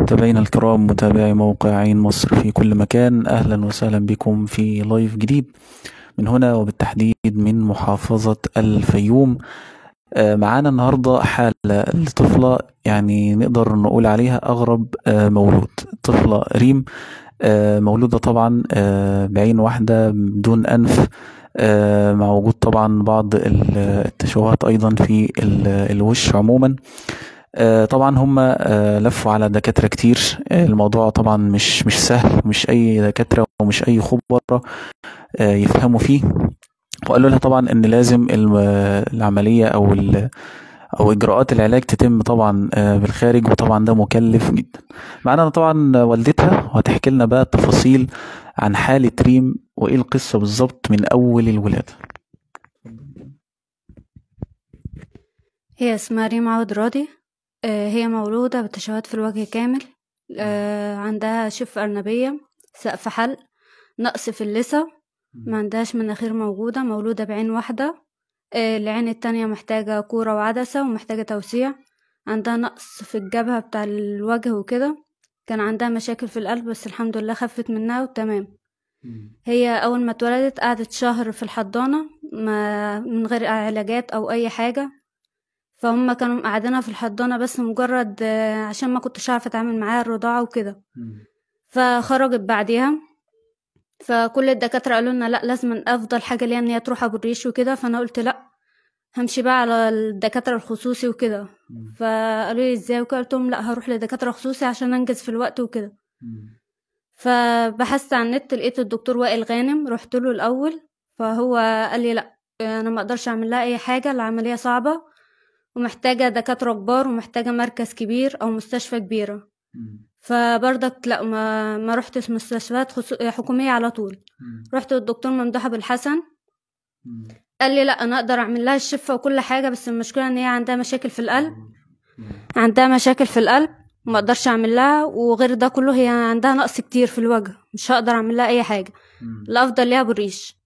متابعينا الكرام متابعي موقع عين مصر في كل مكان اهلا وسهلا بكم في لايف جديد من هنا وبالتحديد من محافظة الفيوم آه، معانا النهاردة حالة لطفلة يعني نقدر نقول عليها أغرب آه، مولود طفلة ريم آه، مولودة طبعا بعين واحدة بدون أنف مع وجود طبعا بعض التشوهات أيضا في الوش عموما آه، طبعا هم آه، لفوا على دكاتره كتير آه، الموضوع طبعا مش مش سهل مش اي دكاتره ومش اي خبره يفهموا فيه وقالوا لها طبعا ان لازم العمليه او او اجراءات العلاج تتم طبعا بالخارج وطبعا ده مكلف جدا معانا طبعا والدتها وهتحكي لنا بقى التفاصيل عن حاله ريم وايه القصه بالظبط من اول الولاده هي اسمها ريم عود راضي آه، هي مولودة بالتشوهات في الوجه كامل آه، عندها شف أرنبية سقف حلق نقص في اللثة ما عندهاش مناخير موجودة مولودة بعين واحدة آه، العين التانية محتاجة كورة وعدسة ومحتاجة توسيع عندها نقص في الجبهة بتاع الوجه وكده كان عندها مشاكل في القلب بس الحمد لله خفت منها وتمام هي أول ما اتولدت قعدت شهر في الحضانة ما من غير علاجات أو أي حاجة فهم كانوا قاعدينها في الحضانة بس مجرد آه، عشان ما كنتش عارفة أتعامل معاها الرضاعة وكده فخرجت بعديها فكل الدكاترة قالوا لنا لأ لازم أفضل حاجة ليها إن هي تروح أبو الريش وكده فأنا قلت لأ همشي بقى على الدكاترة الخصوصي وكده فقالوا لي ازاي وكده لا هروح لدكاترة خصوصي عشان انجز في الوقت وكده فبحثت على النت لقيت الدكتور وائل غانم رحت له الاول فهو قال لي لا انا ما اقدرش اعمل لها اي حاجة العملية صعبة ومحتاجة دكاترة كبار ومحتاجة مركز كبير أو مستشفى كبيرة فبرضك لا ما, ما رحتش مستشفيات حكومية على طول رحت للدكتور ممدوح أبو الحسن قال لي لا أنا أقدر أعمل لها الشفة وكل حاجة بس المشكلة إن هي عندها مشاكل في القلب عندها مشاكل في القلب ما اقدرش اعمل لها وغير ده كله هي عندها نقص كتير في الوجه مش هقدر اعمل لها اي حاجه الافضل ليها بالريش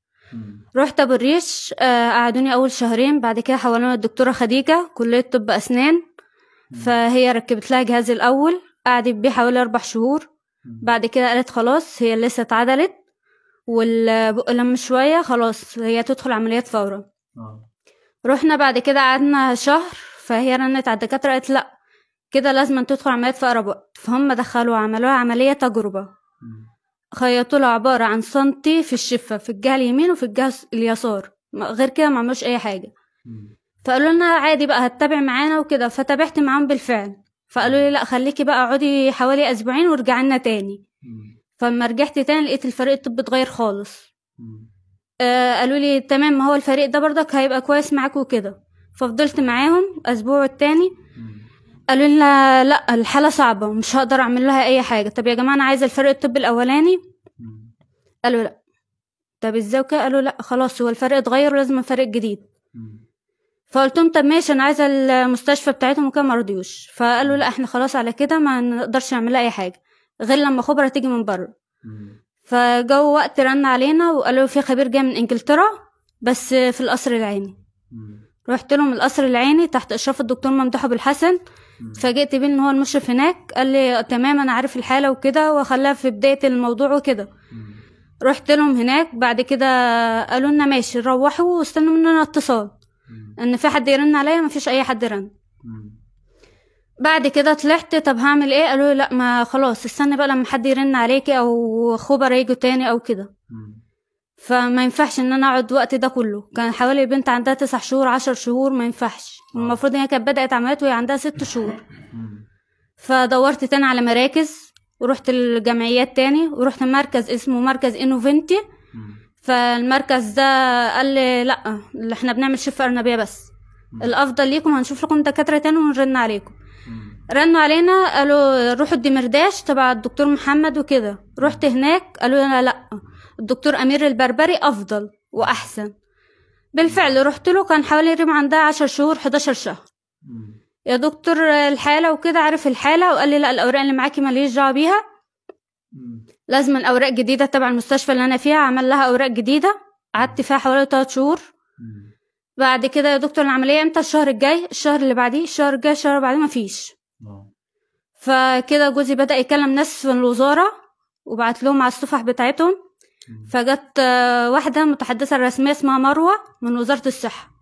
رحت ابو الريش آه، قعدوني اول شهرين بعد كده حولونا الدكتوره خديجه كليه طب اسنان فهي ركبت لها جهاز الاول قعدت بيه حوالي اربع شهور بعد كده قالت خلاص هي لسه اتعدلت والبق لم شويه خلاص هي تدخل عمليات فورا آه. رحنا بعد كده قعدنا شهر فهي رنت على الدكاتره قالت لا كده لازم تدخل عمليات فقره بق فهم دخلوا عملوها عمليه تجربه خيطوا عبارة عن سنتي في الشفة في الجهة اليمين وفي الجهة اليسار غير كده ما عملوش أي حاجة فقالوا لنا عادي بقى هتتابع معانا وكده فتابعت معاهم بالفعل فقالوا لي لا خليكي بقى اقعدي حوالي اسبوعين وارجعي لنا تاني فلما رجعت تاني لقيت الفريق الطبي اتغير خالص آه قالوا لي تمام ما هو الفريق ده برضك هيبقى كويس معاك وكده ففضلت معاهم اسبوع التاني قالوا لنا لا الحاله صعبه ومش هقدر اعمل لها اي حاجه طب يا جماعه انا عايزه الفرق الطبي الاولاني قالوا لا طب ازاي وكده قالوا لا خلاص هو الفرق اتغير ولازم فرق جديد فقلت لهم طب ماشي انا عايزه المستشفى بتاعتهم وكده ما رضيوش فقالوا لا احنا خلاص على كده ما نقدرش نعمل اي حاجه غير لما خبره تيجي من بره فجو وقت رن علينا وقالوا في خبير جاي من انجلترا بس في القصر العيني رحت لهم القصر العيني تحت اشراف الدكتور ممدوح ابو الحسن اتفاجئت بيه ان هو المشرف هناك قال لي تمام انا عارف الحاله وكده وخلاها في بدايه الموضوع وكده رحت لهم هناك بعد كده قالوا لنا ماشي روحوا واستنوا مننا اتصال ان في حد يرن عليا مفيش اي حد رن بعد كده طلعت طب هعمل ايه قالوا لي لا ما خلاص استنى بقى لما حد يرن عليكي او خبر يجوا تاني او كده فما ينفعش ان انا اقعد وقت ده كله كان حوالي البنت عندها تسع شهور عشر شهور ما ينفعش المفروض ان هي كانت بدات عمليات وهي عندها ست شهور فدورت تاني على مراكز ورحت الجمعيات تاني ورحت مركز اسمه مركز انوفنتي فالمركز ده قال لي لا اللي احنا بنعمل شفه ارنبيه بس الافضل ليكم هنشوف لكم دكاتره تاني ونرن عليكم رنوا علينا قالوا روحوا الدمرداش تبع الدكتور محمد وكده رحت هناك قالوا لنا لا الدكتور أمير البربري أفضل وأحسن بالفعل رحت له كان حوالي ريم عندها عشر شهور حداشر شهر يا دكتور الحالة وكده عارف الحالة وقال لي لا الأوراق اللي معاكي ماليش دعوة بيها لازم الأوراق جديدة تبع المستشفى اللي أنا فيها عمل لها أوراق جديدة قعدت فيها حوالي تلات شهور بعد كده يا دكتور العملية امتى الشهر الجاي الشهر اللي بعديه الشهر الجاي الشهر اللي بعديه مفيش فكده جوزي بدأ يكلم ناس في الوزارة وبعت لهم على الصفح بتاعتهم فجت آه، واحده متحدثه الرسميه اسمها مروه من وزاره الصحه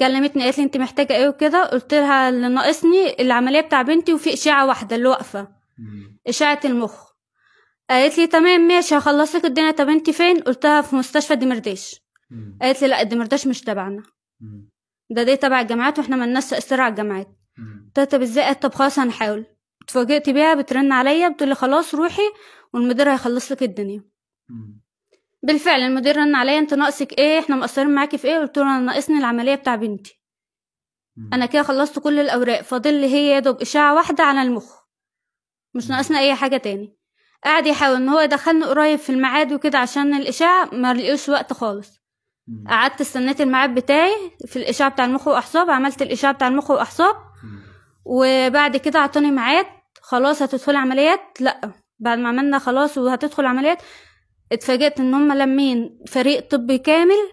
كلمتني قالت لي انت محتاجه ايه وكده قلت لها اللي ناقصني العمليه بتاع بنتي وفي اشعه واحده اللي واقفه اشعه المخ قالت لي تمام ماشي هخلص لك الدنيا طب انت فين قلت لها في مستشفى الدمرداش قالت لي لا الدمرداش مش تبعنا ده ده تبع الجامعات واحنا ما تاثير على الجامعات قلت لها طب ازاي طب خلاص هنحاول اتفاجئت بيها بترن عليا بتقول لي خلاص روحي والمدير هيخلص لك الدنيا بالفعل المدير رن عليا انت ناقصك ايه احنا مقصرين معاكي في ايه قلت له انا ناقصني العمليه بتاع بنتي مم. انا كده خلصت كل الاوراق فاضل لي هي يا دوب اشاعه واحده على المخ مش ناقصنا اي حاجه تاني قعد يحاول ان هو يدخلني قريب في الميعاد وكده عشان الاشاعه ما لقيوش وقت خالص مم. قعدت استنيت الميعاد بتاعي في الاشاعه بتاع المخ واعصاب عملت الاشاعه بتاع المخ واعصاب وبعد كده اعطوني ميعاد خلاص هتدخلي عمليات لا بعد ما عملنا خلاص وهتدخل عمليات اتفاجئت ان هم لمين فريق طبي كامل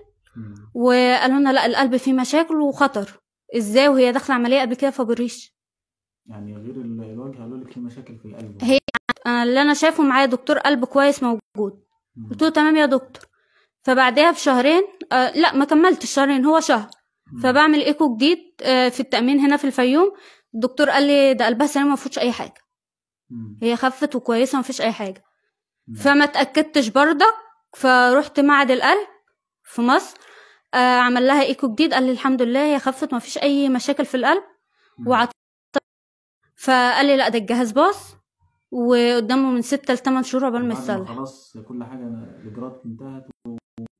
وقالوا لنا لا القلب فيه مشاكل وخطر ازاي وهي داخله عمليه قبل كده فبريش يعني غير الوجه قالوا لك في مشاكل في القلب هي اللي انا شايفه معايا دكتور قلب كويس موجود قلت له تمام يا دكتور فبعدها بشهرين آه لا ما كملتش شهرين هو شهر مم. فبعمل ايكو جديد آه في التامين هنا في الفيوم الدكتور قال لي ده قلبها سليم ما فيهوش اي حاجه مم. هي خفت وكويسه ما فيش اي حاجه فما تاكدتش برضه فروحت معهد القلب في مصر آه عمل لها ايكو جديد قال لي الحمد لله هي خفت ما فيش اي مشاكل في القلب وعط فقال لي لا ده الجهاز باص وقدامه من ستة 8 شهور عقبال ما يتصلح خلاص كل حاجه الاجراءات انتهت و...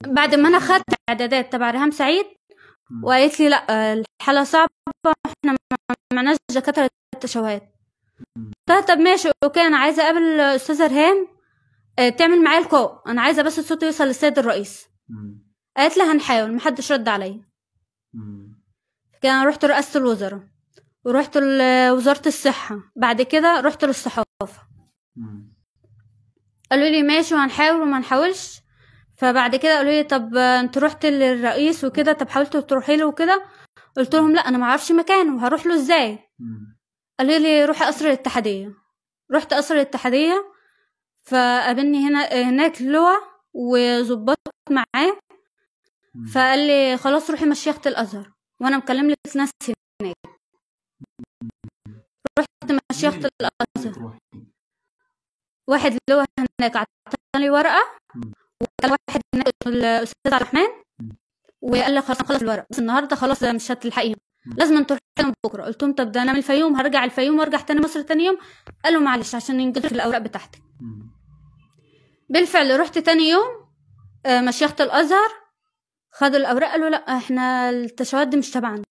بعد ما انا خدت اعدادات تبع ريهام سعيد وقالت لي لا الحاله صعبه احنا ما معناش دكاتره التشوهات قلت لها طب ماشي اوكي انا عايزه اقابل استاذه ريهام آه، تعمل معايا لقاء انا عايزه بس الصوت يوصل للسيد الرئيس قالت لها هنحاول محدش رد عليا كده انا رحت رئاسه الوزراء ورحت لوزاره الصحه بعد كده رحت للصحافه قالوا لي ماشي وهنحاول وما نحاولش فبعد كده قالوا لي طب انت رحت للرئيس وكده طب حاولت تروحي له وكده قلت لهم لا انا ما اعرفش مكانه وهروح له ازاي قالوا لي روحي قصر الاتحاديه رحت قصر الاتحاديه فقابلني هنا هناك لواء وظباط معاه فقال لي خلاص روحي مشيخة الازهر وانا مكلم لك ناس هناك رحت مشيخة الازهر واحد لواء هناك عطاني ورقه وقال واحد هناك الاستاذ عبد الرحمن وقال لي خلاص خلص الورق بس النهارده خلاص مش هتلحقيهم لازم تروح لهم بكره قلت لهم طب ده انا من الفيوم هرجع الفيوم وارجع تاني مصر تاني يوم قالوا معلش عشان ينجزوا الاوراق بتاعتك بالفعل رحت تاني يوم آه، مشيخة الازهر خدوا الاوراق قالوا لا احنا التشهد دي مش تبعنا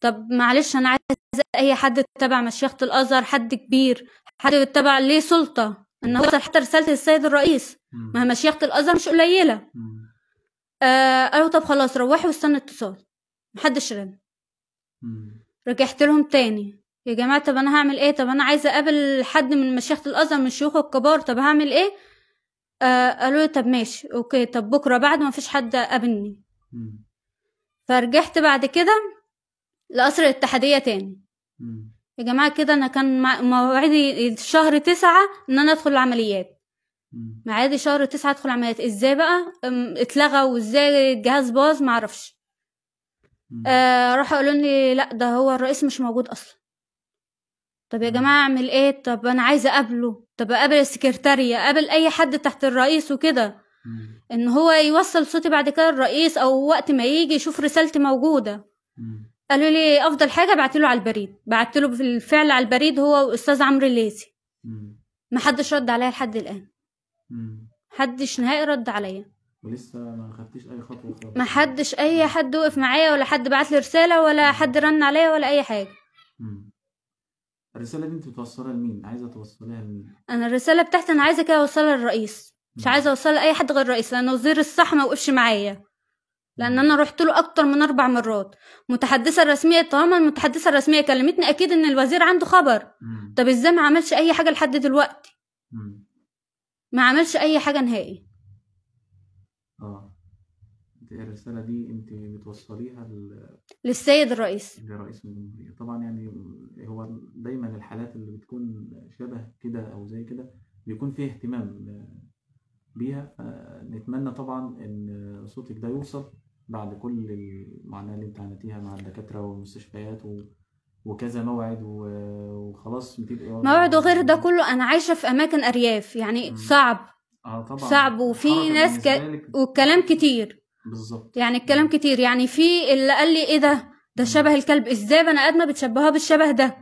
طب معلش انا عايز اي حد تبع مشيخة الازهر حد كبير حد تبع ليه سلطه ان هو حتى رساله السيد الرئيس ما هي مشيخة الازهر مش قليله آه قالوا طب خلاص روحوا واستنى اتصال محدش رن رجعت لهم تاني يا جماعه طب انا هعمل ايه طب انا عايزه اقابل حد من مشيخه الازهر من الشيوخ الكبار طب هعمل ايه آه قالوا لي طب ماشي اوكي طب بكره بعد ما فيش حد قابلني فرجعت بعد كده لقصر الاتحاديه تاني يا جماعه كده انا كان موعدي شهر تسعة ان انا ادخل العمليات معادي شهر تسعة ادخل العمليات ازاي بقى اتلغى وازاي الجهاز باظ معرفش آه راح قالوا لي لا ده هو الرئيس مش موجود اصلا طب يا جماعة أعمل إيه طب أنا عايزة أقابله طب أقابل السكرتارية أقابل أي حد تحت الرئيس وكده إن هو يوصل صوتي بعد كده الرئيس أو وقت ما يجي يشوف رسالتي موجودة قالوا لي أفضل حاجة بعتله على البريد بعتله بالفعل على البريد هو وأستاذ عمرو الليثي محدش رد عليا لحد الآن محدش نهائي رد عليا ولسه ما خدتيش اي خطوه خالص ما حدش اي حد وقف معايا ولا حد بعت لي رساله ولا حد رن عليا ولا اي حاجه مم. الرساله دي انت بتوصلها لمين عايزه توصلها لمين انا الرساله بتاعتي انا عايزه كده اوصلها للرئيس مش عايزه اوصلها لاي حد غير الرئيس لان وزير الصحه ما وقفش معايا لان انا رحت له اكتر من اربع مرات المتحدثه الرسميه طالما المتحدثه الرسميه كلمتني اكيد ان الوزير عنده خبر مم. طب ازاي ما عملش اي حاجه لحد دلوقتي مم. ما عملش اي حاجه نهائي اه إيه الرساله دي انت بتوصليها لل... للسيد الرئيس لرئيس الجمهوريه طبعا يعني دايما الحالات اللي بتكون شبه كده او زي كده بيكون فيه اهتمام بيها نتمنى طبعا ان صوتك ده يوصل بعد كل المعاناة اللي انت عانيتيها مع الدكاترة والمستشفيات و... وكذا موعد و... وخلاص بتبقى موعد وغير ده كله انا عايشة في اماكن ارياف يعني صعب اه طبعا صعب وفي ناس ك... والكلام كتير بالظبط يعني الكلام كتير يعني في اللي قال لي ايه ده ده شبه الكلب ازاي بني ادمه بتشبهها بالشبه ده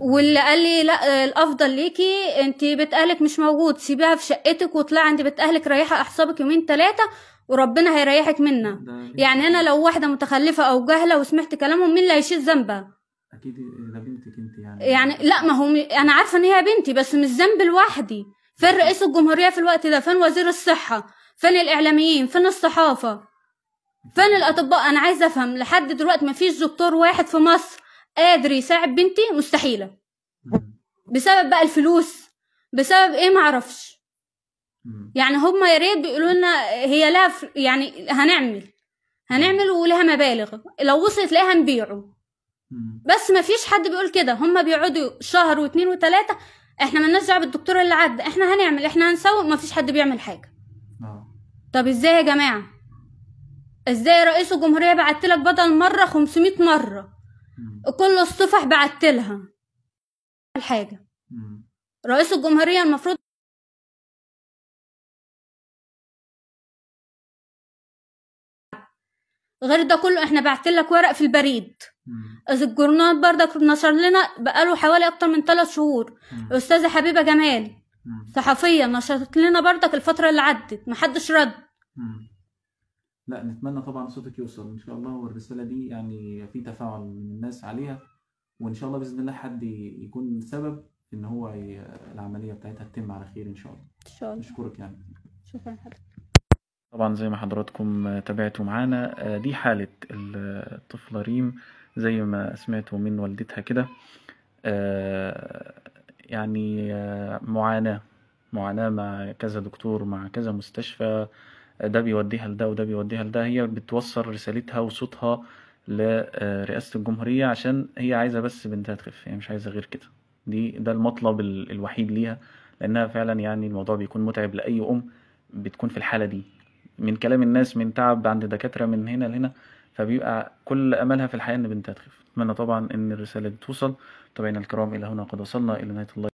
واللي قال لي لا الافضل ليكي انت بيت اهلك مش موجود سيبيها في شقتك واطلعي عند بيت اهلك ريحي اعصابك يومين ثلاثه وربنا هيريحك منها يعني انا لو واحده متخلفه او جاهله وسمعت كلامهم مين اللي هيشيل ذنبها اكيد ده بنتك انت يعني يعني لا ما هو انا عارفه ان هي بنتي بس مش ذنب لوحدي فين رئيس الجمهوريه في الوقت ده فين وزير الصحه فين الاعلاميين فين الصحافه فين الاطباء انا عايزه افهم لحد دلوقتي ما فيش دكتور واحد في مصر قادر يساعد بنتي مستحيله بسبب بقى الفلوس بسبب ايه معرفش يعني هما يا ريت بيقولوا لنا هي لها يعني هنعمل هنعمل ولها مبالغ لو وصلت لها نبيعه بس ما فيش حد بيقول كده هما بيقعدوا شهر واتنين وتلاتة احنا مالناش دعوه بالدكتور اللي عدى احنا هنعمل احنا هنسوق ما فيش حد بيعمل حاجه آه. طب ازاي يا جماعه ازاي رئيس الجمهوريه بعت لك بدل مره 500 مره وكل الصفح بعت لها الحاجه رئيس الجمهوريه المفروض غير ده كله احنا بعت لك ورق في البريد اذ الجورنال بردك نشر لنا بقاله حوالي اكتر من ثلاث شهور الاستاذه حبيبه جمال صحفيه نشرت لنا بردك الفتره اللي عدت محدش رد لا نتمنى طبعا صوتك يوصل ان شاء الله والرساله دي يعني في تفاعل من الناس عليها وان شاء الله باذن الله حد يكون سبب ان هو العمليه بتاعتها تتم على خير ان شاء الله ان شاء الله نشكرك يعني شكرا حضرتك طبعا زي ما حضراتكم تابعتوا معانا آه، دي حالة الطفلة ريم زي ما سمعتوا من والدتها كده آه، يعني آه، معاناة معاناة مع كذا دكتور مع كذا مستشفى ده بيوديها لده وده بيوديها لده هي بتوصل رسالتها وصوتها لرئاسة آه، الجمهورية عشان هي عايزة بس بنتها تخف هي مش عايزة غير كده دي ده المطلب الوحيد ليها لأنها فعلا يعني الموضوع بيكون متعب لأي أم بتكون في الحالة دي من كلام الناس من تعب عند دكاترة من هنا لهنا فبيبقى كل املها في الحياه ان بنتها تخف اتمنى طبعا ان الرساله دي توصل متابعينا الكرام الى هنا قد وصلنا الى نهايه الله